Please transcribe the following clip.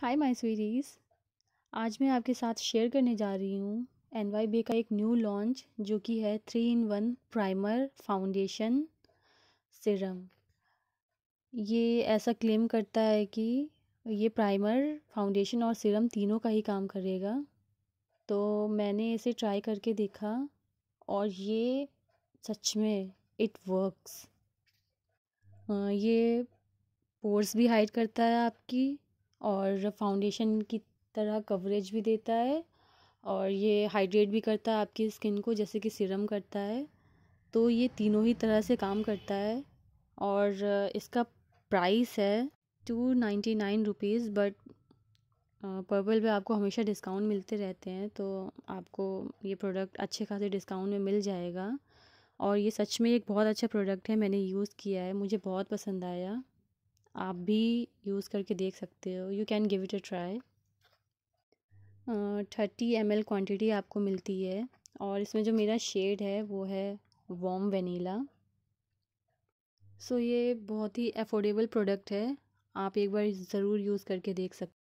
hi my स्वीटीज़ आज मैं आपके साथ शेयर करने जा रही हूँ एन वाई बे का एक न्यू लॉन्च जो कि है three in one primer foundation serum ये ऐसा क्लेम करता है कि ये प्राइमर फाउंडेशन और सिरम तीनों का ही काम करेगा तो मैंने इसे ट्राई करके देखा और ये सच में इट वर्क्स ये पोर्स भी हाइड करता है आपकी और फाउंडेशन की तरह कवरेज भी देता है और ये हाइड्रेट भी करता है आपकी स्किन को जैसे कि सीरम करता है तो ये तीनों ही तरह से काम करता है और इसका प्राइस है two ninety nine rupees but purple पे आपको हमेशा डिस्काउंट मिलते रहते हैं तो आपको ये प्रोडक्ट अच्छे खासे डिस्काउंट में मिल जाएगा और ये सच में एक बहुत अच्छा प्रोडक्ट है मैंने यूज़ किया है मुझे बहुत पसंद आया आप भी यूज़ करके देख सकते हो you can give it a try thirty M L quantity आपको मिलती है और इसमें जो मेरा शेड है वो है वॉम वनीला सो ये बहुत ही अफोर्डेबल प्रोडक्ट है आप एक बार ज़रूर यूज़ करके देख सकते